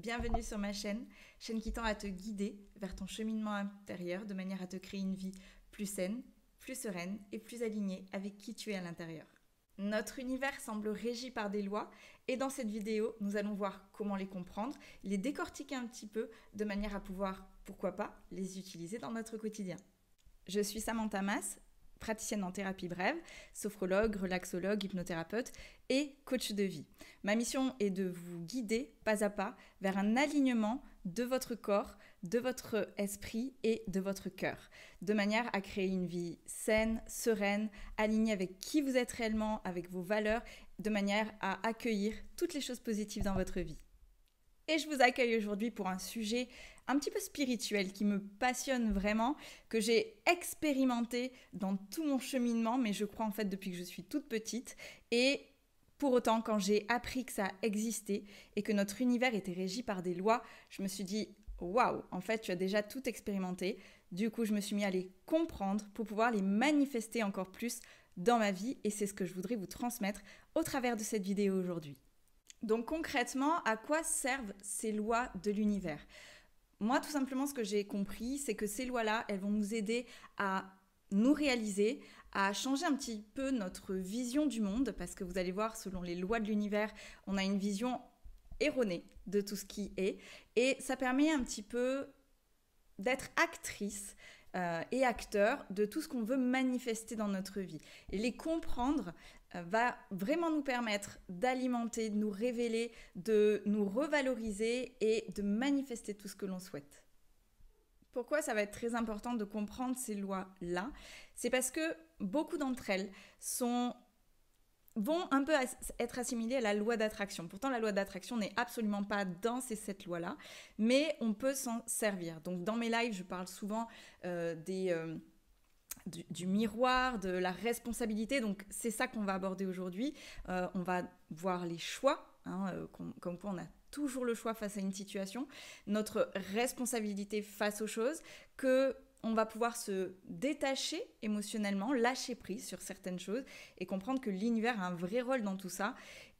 bienvenue sur ma chaîne, chaîne qui tend à te guider vers ton cheminement intérieur de manière à te créer une vie plus saine, plus sereine et plus alignée avec qui tu es à l'intérieur. Notre univers semble régi par des lois et dans cette vidéo, nous allons voir comment les comprendre, les décortiquer un petit peu de manière à pouvoir, pourquoi pas, les utiliser dans notre quotidien. Je suis Samantha Mas, praticienne en thérapie brève, sophrologue, relaxologue, hypnothérapeute et coach de vie. Ma mission est de vous guider pas à pas vers un alignement de votre corps, de votre esprit et de votre cœur, de manière à créer une vie saine, sereine, alignée avec qui vous êtes réellement, avec vos valeurs, de manière à accueillir toutes les choses positives dans votre vie. Et je vous accueille aujourd'hui pour un sujet un petit peu spirituel qui me passionne vraiment, que j'ai expérimenté dans tout mon cheminement, mais je crois en fait depuis que je suis toute petite. Et pour autant, quand j'ai appris que ça existait et que notre univers était régi par des lois, je me suis dit waouh, en fait, tu as déjà tout expérimenté. Du coup, je me suis mis à les comprendre pour pouvoir les manifester encore plus dans ma vie et c'est ce que je voudrais vous transmettre au travers de cette vidéo aujourd'hui. Donc concrètement, à quoi servent ces lois de l'univers moi, tout simplement, ce que j'ai compris, c'est que ces lois-là, elles vont nous aider à nous réaliser, à changer un petit peu notre vision du monde, parce que vous allez voir, selon les lois de l'univers, on a une vision erronée de tout ce qui est, et ça permet un petit peu d'être actrice euh, et acteur de tout ce qu'on veut manifester dans notre vie, et les comprendre va vraiment nous permettre d'alimenter, de nous révéler, de nous revaloriser et de manifester tout ce que l'on souhaite. Pourquoi ça va être très important de comprendre ces lois-là C'est parce que beaucoup d'entre elles vont un peu être assimilées à la loi d'attraction. Pourtant, la loi d'attraction n'est absolument pas dans ces sept lois-là, mais on peut s'en servir. Donc, dans mes lives, je parle souvent euh, des... Euh, du, miroir, de la responsabilité. Donc c'est ça qu'on va aborder aujourd'hui. Euh, on va voir les choix, hein, euh, comme, quoi on a toujours le choix face à une situation, notre responsabilité face aux choses, que on va pouvoir se détacher émotionnellement, lâcher prise sur certaines choses et comprendre que l'univers a un vrai rôle dans tout ça.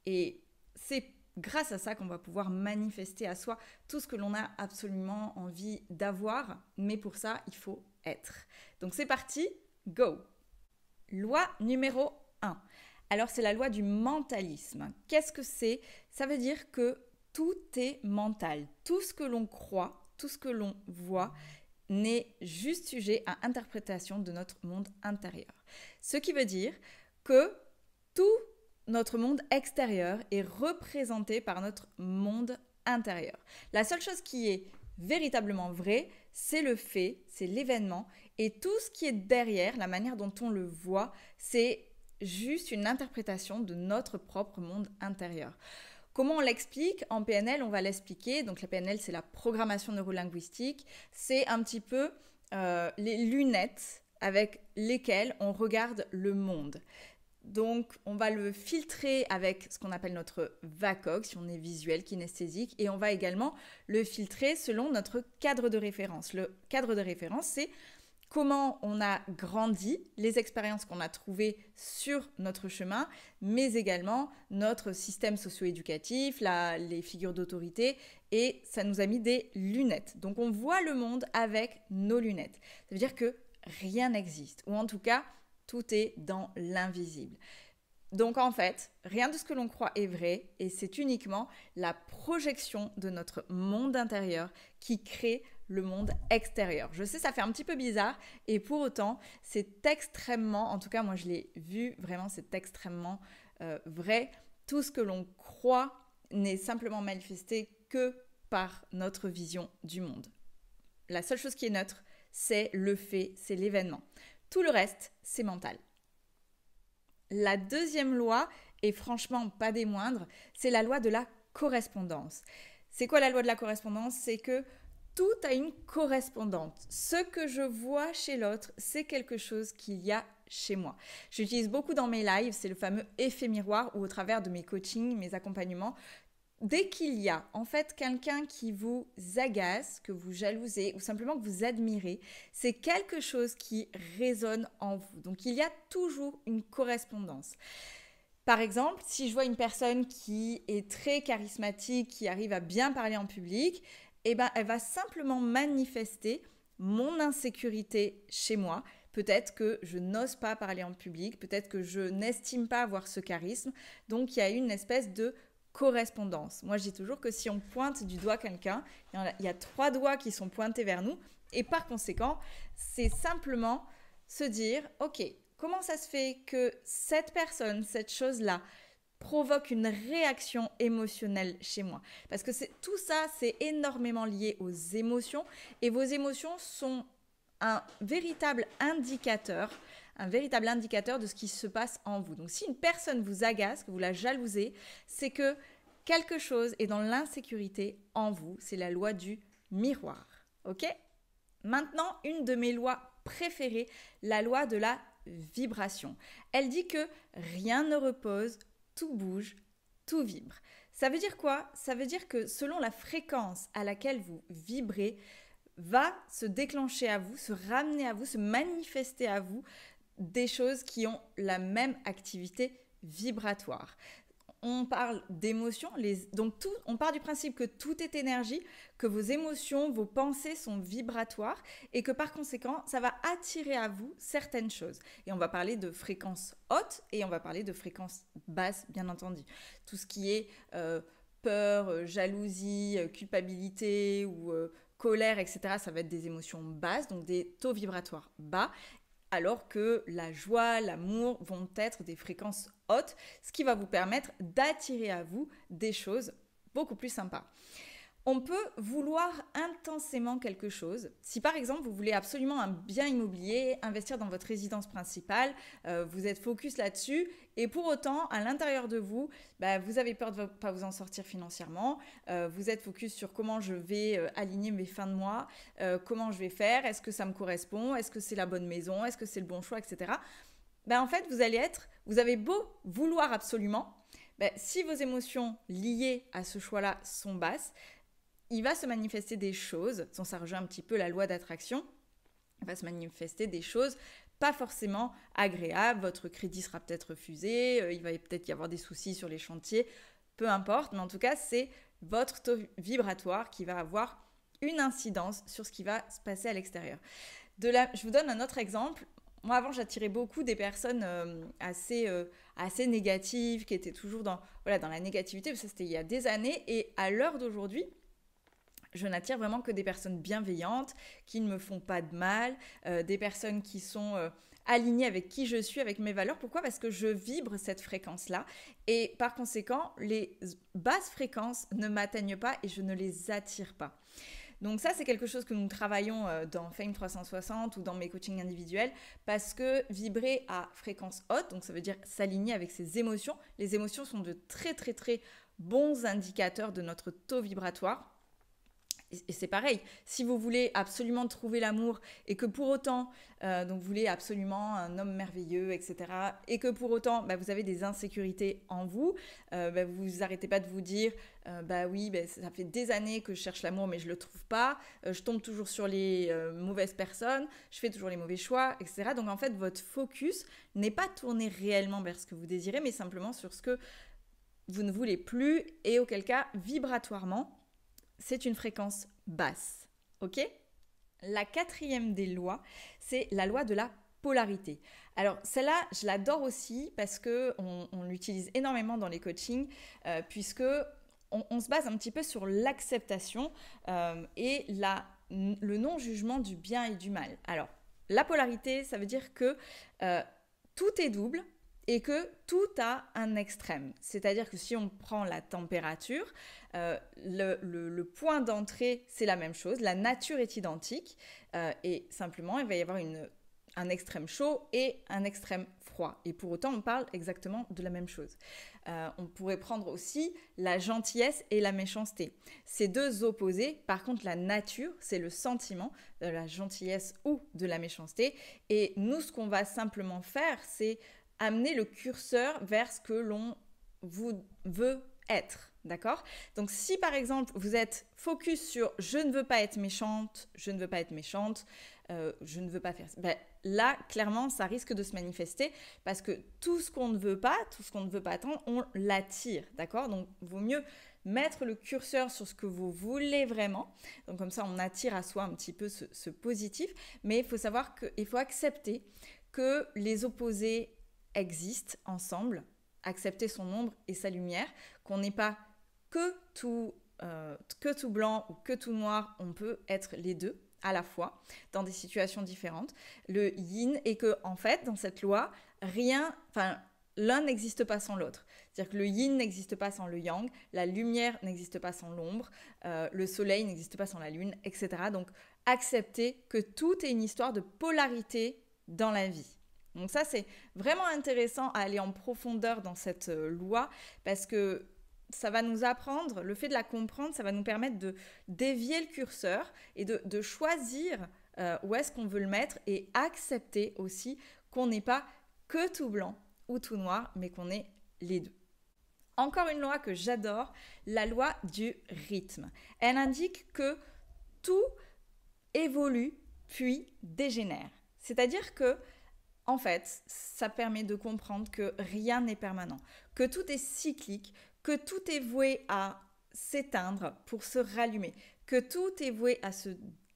Et c'est grâce à ça qu'on va pouvoir manifester à soi tout ce que l'on a absolument envie d'avoir. Mais pour ça, il faut être. Donc c'est parti, go Loi numéro 1. Alors c'est la loi du mentalisme. Qu'est-ce que c'est Ça veut dire que tout est mental. Tout ce que l'on croit, tout ce que l'on voit n'est juste sujet à interprétation de notre monde intérieur. Ce qui veut dire que tout notre monde extérieur est représenté par notre monde intérieur. La seule chose qui est véritablement vraie, c'est le fait, c'est l'événement, et tout ce qui est derrière, la manière dont on le voit, c'est juste une interprétation de notre propre monde intérieur. Comment on l'explique En PNL, on va l'expliquer. Donc la PNL, c'est la programmation neurolinguistique. C'est un petit peu euh, les lunettes avec lesquelles on regarde le monde. Donc, on va le filtrer avec ce qu'on appelle notre VACOG, si on est visuel, kinesthésique, et on va également le filtrer selon notre cadre de référence. Le cadre de référence, c'est comment on a grandi, les expériences qu'on a trouvées sur notre chemin, mais également notre système socio-éducatif, les figures d'autorité, et ça nous a mis des lunettes. Donc, on voit le monde avec nos lunettes. Ça veut dire que rien n'existe, ou en tout cas, tout est dans l'invisible. Donc en fait, rien de ce que l'on croit est vrai et c'est uniquement la projection de notre monde intérieur qui crée le monde extérieur. Je sais, ça fait un petit peu bizarre et pour autant, c'est extrêmement, en tout cas moi je l'ai vu, vraiment c'est extrêmement euh, vrai. Tout ce que l'on croit n'est simplement manifesté que par notre vision du monde. La seule chose qui est neutre, c'est le fait, c'est l'événement. Tout le reste, c'est mental. La deuxième loi, et franchement pas des moindres, c'est la loi de la correspondance. C'est quoi la loi de la correspondance C'est que tout a une correspondante. Ce que je vois chez l'autre, c'est quelque chose qu'il y a chez moi. J'utilise beaucoup dans mes lives, c'est le fameux effet miroir ou au travers de mes coachings, mes accompagnements, Dès qu'il y a en fait quelqu'un qui vous agace, que vous jalousez ou simplement que vous admirez, c'est quelque chose qui résonne en vous. Donc il y a toujours une correspondance. Par exemple, si je vois une personne qui est très charismatique, qui arrive à bien parler en public, eh ben, elle va simplement manifester mon insécurité chez moi. Peut-être que je n'ose pas parler en public, peut-être que je n'estime pas avoir ce charisme. Donc il y a une espèce de correspondance. Moi, je dis toujours que si on pointe du doigt quelqu'un, il y a trois doigts qui sont pointés vers nous. Et par conséquent, c'est simplement se dire, OK, comment ça se fait que cette personne, cette chose-là, provoque une réaction émotionnelle chez moi. Parce que tout ça, c'est énormément lié aux émotions et vos émotions sont un véritable indicateur un véritable indicateur de ce qui se passe en vous. Donc si une personne vous agace, que vous la jalousez, c'est que quelque chose est dans l'insécurité en vous. C'est la loi du miroir. OK Maintenant, une de mes lois préférées, la loi de la vibration. Elle dit que rien ne repose, tout bouge, tout vibre. Ça veut dire quoi Ça veut dire que selon la fréquence à laquelle vous vibrez, va se déclencher à vous, se ramener à vous, se manifester à vous des choses qui ont la même activité vibratoire. On parle d'émotions, les... donc on part du principe que tout est énergie, que vos émotions, vos pensées sont vibratoires et que par conséquent, ça va attirer à vous certaines choses. Et on va parler de fréquences hautes et on va parler de fréquences basses, bien entendu. Tout ce qui est euh, peur, euh, jalousie, euh, culpabilité ou colère, etc., ça va être des émotions basses, donc des taux vibratoires bas alors que la joie, l'amour vont être des fréquences hautes, ce qui va vous permettre d'attirer à vous des choses beaucoup plus sympas. On peut vouloir intensément quelque chose. Si par exemple vous voulez absolument un bien immobilier, investir dans votre résidence principale, euh, vous êtes focus là-dessus et pour autant à l'intérieur de vous, bah, vous avez peur de ne pas vous en sortir financièrement, euh, vous êtes focus sur comment je vais euh, aligner mes fins de mois, comment je vais faire, est-ce que ça me correspond, est-ce que c'est la bonne maison, est-ce que c'est le bon choix, etc. Bah, en fait vous allez être, vous avez beau vouloir absolument, bah, si vos émotions liées à ce choix-là sont basses, il va se manifester des choses, ça rejoint un petit peu la loi d'attraction, il va se manifester des choses pas forcément agréables, votre crédit sera peut-être refusé, euh, il va peut-être y avoir des soucis sur les chantiers, peu importe, mais en tout cas c'est votre taux vibratoire qui va avoir une incidence sur ce qui va se passer à l'extérieur. De Je vous donne un autre exemple. Moi, avant, j'attirais beaucoup des personnes euh, assez, euh, assez négatives, qui étaient toujours dans, voilà, dans la négativité, ça c'était il y a des années. Et à l'heure d'aujourd'hui, je n'attire vraiment que des personnes bienveillantes, qui ne me font pas de mal, euh, des personnes qui sont euh, alignées avec qui je suis, avec mes valeurs. Pourquoi Parce que je vibre cette fréquence-là. Et par conséquent, les basses fréquences ne m'atteignent pas et je ne les attire pas. Donc ça, c'est quelque chose que nous travaillons euh, dans Fame 360 ou dans mes coachings individuels parce que vibrer à fréquence haute, donc ça veut dire s'aligner avec ses émotions, les émotions sont de très très très bons indicateurs de notre taux vibratoire. Et c'est pareil, si vous voulez absolument trouver l'amour et que pour autant, euh, vous voulez absolument un homme merveilleux, etc., et que pour autant, bah, vous avez des insécurités en vous, euh, bah, vous n'arrêtez arrêtez pas de vous dire, euh, bah oui, bah, ça fait des années que je cherche l'amour, mais je le trouve pas, je tombe toujours sur les mauvaises personnes, je fais toujours les mauvais choix, etc. Donc en fait, votre focus n'est pas tourné réellement vers ce que vous désirez, mais simplement sur ce que vous ne voulez plus et auquel cas, vibratoirement, c'est une fréquence basse. OK La quatrième des lois, c'est la loi de la polarité. Alors celle-là, je l'adore aussi parce que on, l'utilise énormément dans les coachings, euh, puisque on, se base un petit peu sur l'acceptation euh, et la, le non-jugement du bien et du mal. Alors la polarité, ça veut dire que euh, tout est double, et que tout a un extrême. C'est-à-dire que si on prend la température, euh, le, point d'entrée, c'est la même chose, la nature est identique, euh, et simplement, il va y avoir une, un extrême chaud et un extrême froid. Et pour autant, on parle exactement de la même chose. Euh, on pourrait prendre aussi la gentillesse et la méchanceté. Ces deux opposés, par contre, la nature, c'est le sentiment de la gentillesse ou de la méchanceté. Et nous, ce qu'on va simplement faire, c'est amener le curseur vers ce que l'on veut être. D'accord Donc si par exemple vous êtes focus sur je ne veux pas être méchante, je ne veux pas être méchante, euh, je ne veux pas faire ça, ben, là clairement ça risque de se manifester parce que tout ce qu'on ne veut pas, tout ce qu'on ne veut pas tant, on l'attire. D'accord Donc vaut mieux mettre le curseur sur ce que vous voulez vraiment. Donc comme ça on attire à soi un petit peu ce positif, mais il faut savoir qu'il faut accepter que les opposés existe ensemble, accepter son ombre et sa lumière, qu'on n'est pas que tout, euh, que tout blanc ou que tout noir, on peut être les deux à la fois dans des situations différentes. Le yin est que en fait dans cette loi, rien, enfin l'un n'existe pas sans l'autre. C'est-à-dire que le yin n'existe pas sans le yang, la lumière n'existe pas sans l'ombre, euh, le soleil n'existe pas sans la lune, etc. Donc accepter que tout est une histoire de polarité dans la vie. Donc ça, c'est vraiment intéressant à aller en profondeur dans cette euh, loi parce que ça va nous apprendre, le fait de la comprendre, ça va nous permettre de dévier le curseur et de, choisir euh, où est-ce qu'on veut le mettre et accepter aussi qu'on n'est pas que tout blanc ou tout noir, mais qu'on est les deux. Encore une loi que j'adore, la loi du rythme. Elle indique que tout évolue puis dégénère. C'est-à-dire que en fait, ça permet de comprendre que rien n'est permanent, que tout est cyclique, que tout est voué à s'éteindre pour se rallumer, que tout est voué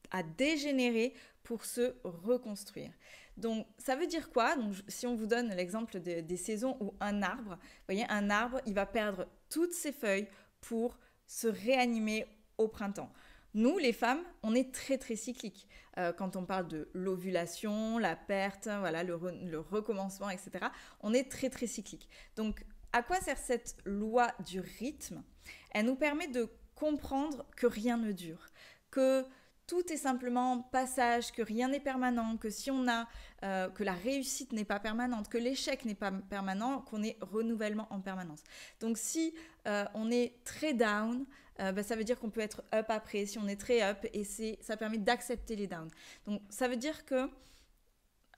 à dégénérer pour se reconstruire. Donc ça veut dire quoi Si on vous donne l'exemple des saisons où un arbre, voyez, un arbre, il va perdre toutes ses feuilles pour se réanimer au printemps. Nous, les femmes, on est très très cyclique. Euh, quand on parle de l'ovulation, la perte, hein, voilà, le, recommencement, etc., on est très très cyclique. Donc, à quoi sert cette loi du rythme Elle nous permet de comprendre que rien ne dure, que tout est simplement passage, que rien n'est permanent, que si on a euh, que la réussite n'est pas permanente, que l'échec n'est pas permanent, qu'on est renouvellement en permanence. Donc si euh, on est très down, euh, bah, ça veut dire qu'on peut être up après si on est très up et ça permet d'accepter les downs. Donc ça veut dire que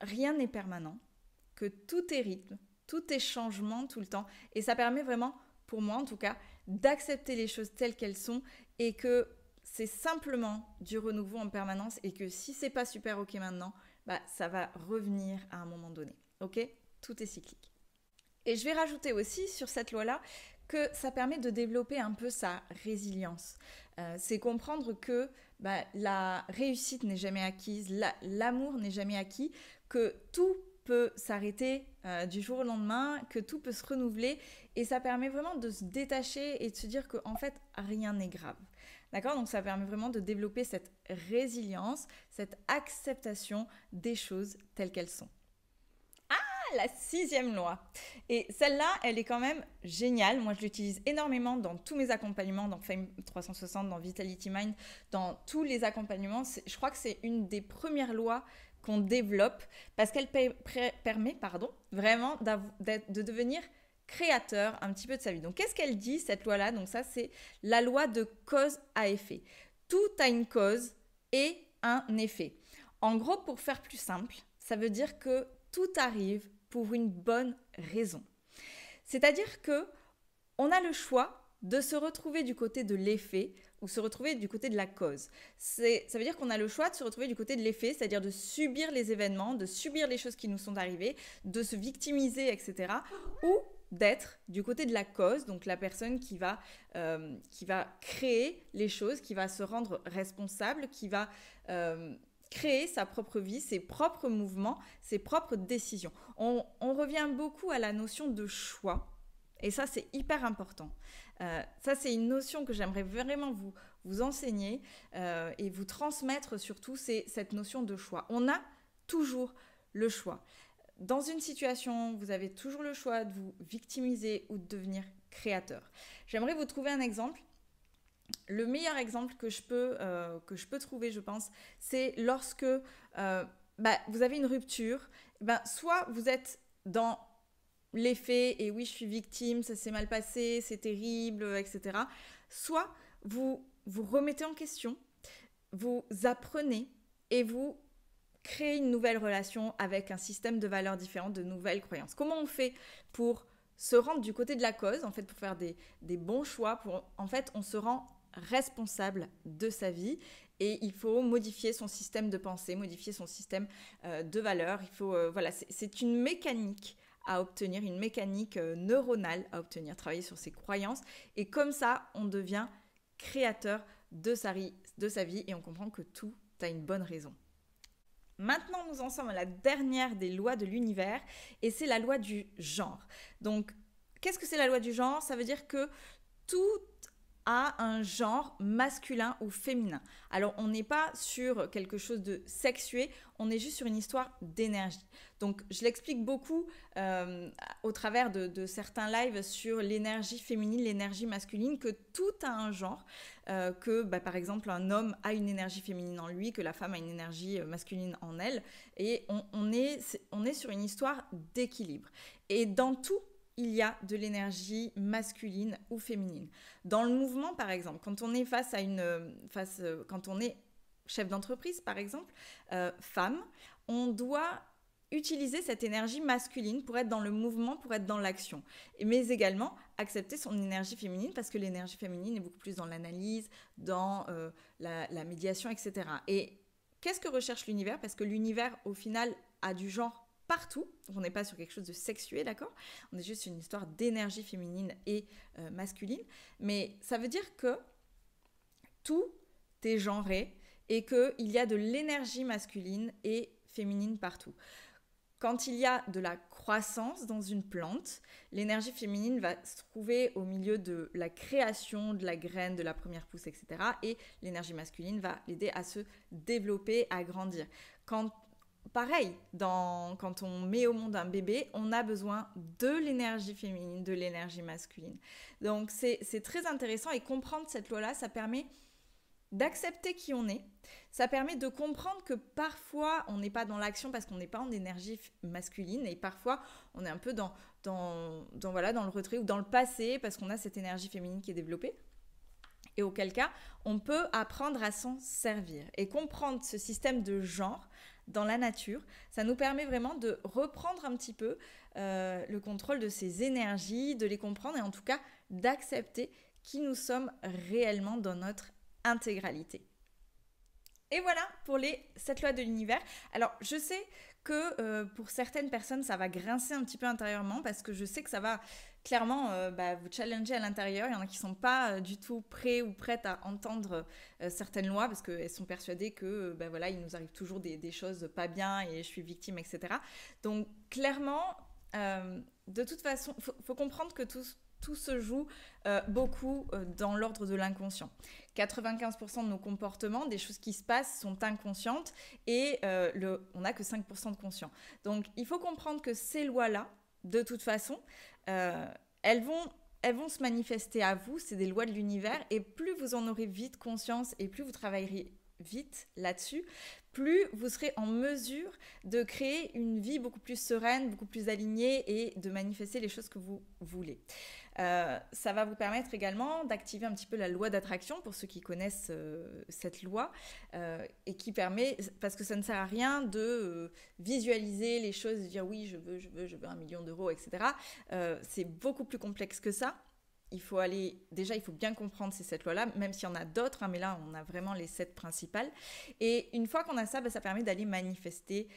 rien n'est permanent, que tout est rythme, tout est changement tout le temps et ça permet vraiment pour moi en tout cas d'accepter les choses telles qu'elles sont et que c'est simplement du renouveau en permanence et que si c'est pas super ok maintenant, bah ça va revenir à un moment donné. OK Tout est cyclique. Et je vais rajouter aussi sur cette loi-là que ça permet de développer un peu sa résilience. Euh, c'est comprendre que bah, la réussite n'est jamais acquise, l'amour n'est jamais acquis, que tout peut s'arrêter euh, du jour au lendemain, que tout peut se renouveler et ça permet vraiment de se détacher et de se dire qu'en en fait rien n'est grave. D'accord Donc ça permet vraiment de développer cette résilience, cette acceptation des choses telles qu'elles sont la sixième loi. Et celle-là, elle est quand même géniale. Moi, je l'utilise énormément dans tous mes accompagnements, dans Fame 360, dans Vitality Mind, dans tous les accompagnements. Je crois que c'est une des premières lois qu'on développe parce qu'elle permet pardon, vraiment de devenir créateur un petit peu de sa vie. Donc qu'est-ce qu'elle dit, cette loi-là Donc ça, c'est la loi de cause à effet. Tout a une cause et un effet. En gros, pour faire plus simple, ça veut dire que tout arrive pour une bonne raison. C'est-à-dire que on a le choix de se retrouver du côté de l'effet ou se retrouver du côté de la cause. C'est, ça veut dire qu'on a le choix de se retrouver du côté de l'effet, c'est-à-dire de subir les événements, de subir les choses qui nous sont arrivées, de se victimiser, etc. Ou d'être du côté de la cause, donc la personne qui va, euh, qui va créer les choses, qui va se rendre responsable, qui va euh, créer sa propre vie, ses propres mouvements, ses propres décisions. On, revient beaucoup à la notion de choix. Et ça, c'est hyper important. Euh, ça, c'est une notion que j'aimerais vraiment vous, vous enseigner euh, et vous transmettre surtout, c'est cette notion de choix. On a toujours le choix. Dans une situation, vous avez toujours le choix de vous victimiser ou de devenir créateur. J'aimerais vous trouver un exemple le meilleur exemple que je peux, euh, que je peux trouver, je pense, c'est lorsque euh, bah, vous avez une rupture, eh ben, soit vous êtes dans l'effet et oui, je suis victime, ça s'est mal passé, c'est terrible, euh, etc. Soit vous vous remettez en question, vous apprenez et vous créez une nouvelle relation avec un système de valeurs différentes, de nouvelles croyances. Comment on fait pour se rendre du côté de la cause, en fait, pour faire des, bons choix, pour, en fait, on se rend responsable de sa vie et il faut modifier son système de pensée, modifier son système euh, de valeurs. Il faut, euh, voilà, c'est une mécanique à obtenir, une mécanique euh, neuronale à obtenir, travailler sur ses croyances. Et comme ça, on devient créateur de sa, de sa vie et on comprend que tout a une bonne raison. Maintenant, nous en sommes à la dernière des lois de l'univers et c'est la loi du genre. Donc, qu'est-ce que c'est la loi du genre Ça veut dire que tout un genre masculin ou féminin. Alors on n'est pas sur quelque chose de sexué, on est juste sur une histoire d'énergie. Donc je l'explique beaucoup euh, au travers de, certains lives sur l'énergie féminine, l'énergie masculine, que tout a un genre, euh, que bah, par exemple un homme a une énergie féminine en lui, que la femme a une énergie euh, masculine en elle, et on, est, on est sur une histoire d'équilibre. Et dans tout, il y a de l'énergie masculine ou féminine. Dans le mouvement, par exemple, quand on est face à une, euh, face, euh, quand on est chef d'entreprise, par exemple, euh, femme, on doit utiliser cette énergie masculine pour être dans le mouvement, pour être dans l'action, mais également accepter son énergie féminine parce que l'énergie féminine est beaucoup plus dans l'analyse, dans la médiation, etc. Et qu'est-ce que recherche l'univers Parce que l'univers, au final, a du genre partout. On n'est pas sur quelque chose de sexué, d'accord On est juste sur une histoire d'énergie féminine et euh, masculine. Mais ça veut dire que tout est genré et qu'il y a de l'énergie masculine et féminine partout. Quand il y a de la croissance dans une plante, l'énergie féminine va se trouver au milieu de la création de la graine, de la première pousse, etc. Et l'énergie masculine va l'aider à se développer, à grandir. Quand pareil, dans, quand on met au monde un bébé, on a besoin de l'énergie féminine, de l'énergie masculine. Donc c'est très intéressant et comprendre cette loi-là, ça permet d'accepter qui on est. Ça permet de comprendre que parfois on n'est pas dans l'action parce qu'on n'est pas en énergie masculine et parfois on est un peu dans, voilà, dans le retrait ou dans le passé parce qu'on a cette énergie féminine qui est développée et auquel cas on peut apprendre à s'en servir. Et comprendre ce système de genre dans la nature, ça nous permet vraiment de reprendre un petit peu euh, le contrôle de ces énergies, de les comprendre et en tout cas d'accepter qui nous sommes réellement dans notre intégralité. Et voilà pour les 7 lois de l'univers. Alors je sais que euh, pour certaines personnes ça va grincer un petit peu intérieurement parce que je sais que ça va clairement, euh, bah, vous challengez à l'intérieur. Il y en a qui ne sont pas euh, du tout prêts ou prêtes à entendre euh, certaines lois parce qu'elles sont persuadées que, bah, voilà, il nous arrive toujours des, choses pas bien et je suis victime, etc. Donc, clairement, de toute façon, il faut, comprendre que tout, se joue beaucoup dans l'ordre de l'inconscient. 95% de nos comportements, des choses qui se passent, sont inconscientes et le, on n'a que 5% de conscient. Donc, il faut comprendre que ces lois-là, de toute façon, euh, elles vont elles vont se manifester à vous, c'est des lois de l'univers, et plus vous en aurez vite conscience et plus vous travaillerez vite là-dessus, plus vous serez en mesure de créer une vie beaucoup plus sereine, beaucoup plus alignée et de manifester les choses que vous voulez. Euh, ça va vous permettre également d'activer un petit peu la loi d'attraction pour ceux qui connaissent euh, cette loi euh, et qui permet, parce que ça ne sert à rien de visualiser les choses, de dire oui, je veux, je veux, je veux un million d'euros, etc. c'est beaucoup plus complexe que ça. Il faut aller, déjà, il faut bien comprendre c'est cette loi-là, même s'il y en a d'autres, hein, mais là, on a vraiment les sept principales. Et une fois qu'on a ça, bah, ça permet d'aller manifester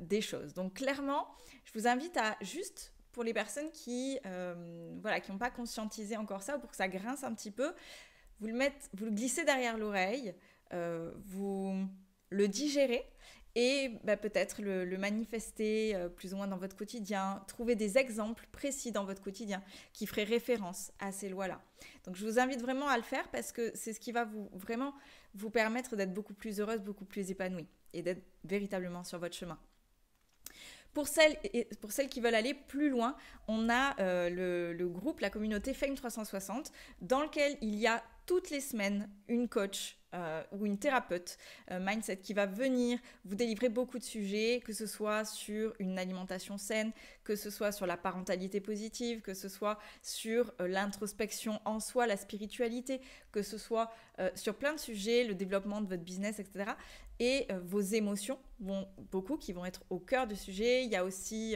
des choses. Donc, clairement, je vous invite à juste pour les personnes qui euh, voilà, qui n'ont pas conscientisé encore ça, ou pour que ça grince un petit peu, vous le, mettez, vous le glissez derrière l'oreille, euh, vous le digérez et bah, peut-être le, manifester euh, plus ou moins dans votre quotidien, trouver des exemples précis dans votre quotidien qui feraient référence à ces lois-là. Donc je vous invite vraiment à le faire parce que c'est ce qui va vous vraiment vous permettre d'être beaucoup plus heureuse, beaucoup plus épanouie et d'être véritablement sur votre chemin. Pour celles, et pour celles qui veulent aller plus loin, on a euh, le, le, groupe, la communauté Fame 360, dans lequel il y a toutes les semaines une coach euh, ou une thérapeute euh, mindset qui va venir vous délivrer beaucoup de sujets, que ce soit sur une alimentation saine, que ce soit sur la parentalité positive, que ce soit sur euh, l'introspection en soi, la spiritualité, que ce soit sur plein de sujets, le développement de votre business, etc. Et vos émotions vont beaucoup qui vont être au cœur du sujet. Il y a aussi,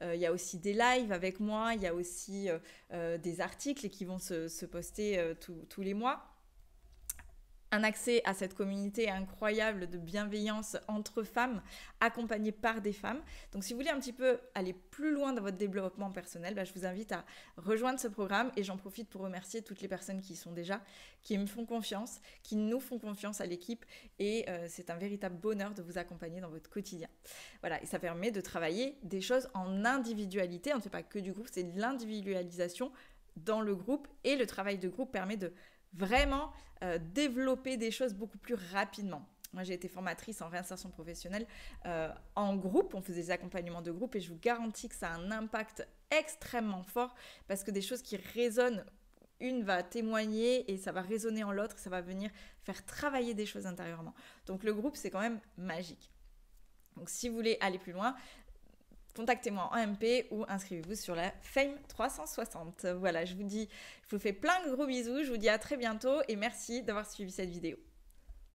il y a aussi des lives avec moi, il y a aussi des articles qui vont se, poster tous les mois un accès à cette communauté incroyable de bienveillance entre femmes, accompagnée par des femmes. Donc si vous voulez un petit peu aller plus loin dans votre développement personnel, bah, je vous invite à rejoindre ce programme et j'en profite pour remercier toutes les personnes qui y sont déjà, qui me font confiance, qui nous font confiance à l'équipe et euh, c'est un véritable bonheur de vous accompagner dans votre quotidien. Voilà, et ça permet de travailler des choses en individualité, on ne fait pas que du groupe, c'est de l'individualisation dans le groupe et le travail de groupe permet de vraiment euh, développer des choses beaucoup plus rapidement. Moi, j'ai été formatrice en réinsertion professionnelle euh, en groupe. On faisait des accompagnements de groupe et je vous garantis que ça a un impact extrêmement fort parce que des choses qui résonnent, une va témoigner et ça va résonner en l'autre, ça va venir faire travailler des choses intérieurement. Donc le groupe, c'est quand même magique. Donc si vous voulez aller plus loin, contactez-moi en MP ou inscrivez-vous sur la Fame 360. Voilà, je vous dis, je vous fais plein de gros bisous, je vous dis à très bientôt et merci d'avoir suivi cette vidéo.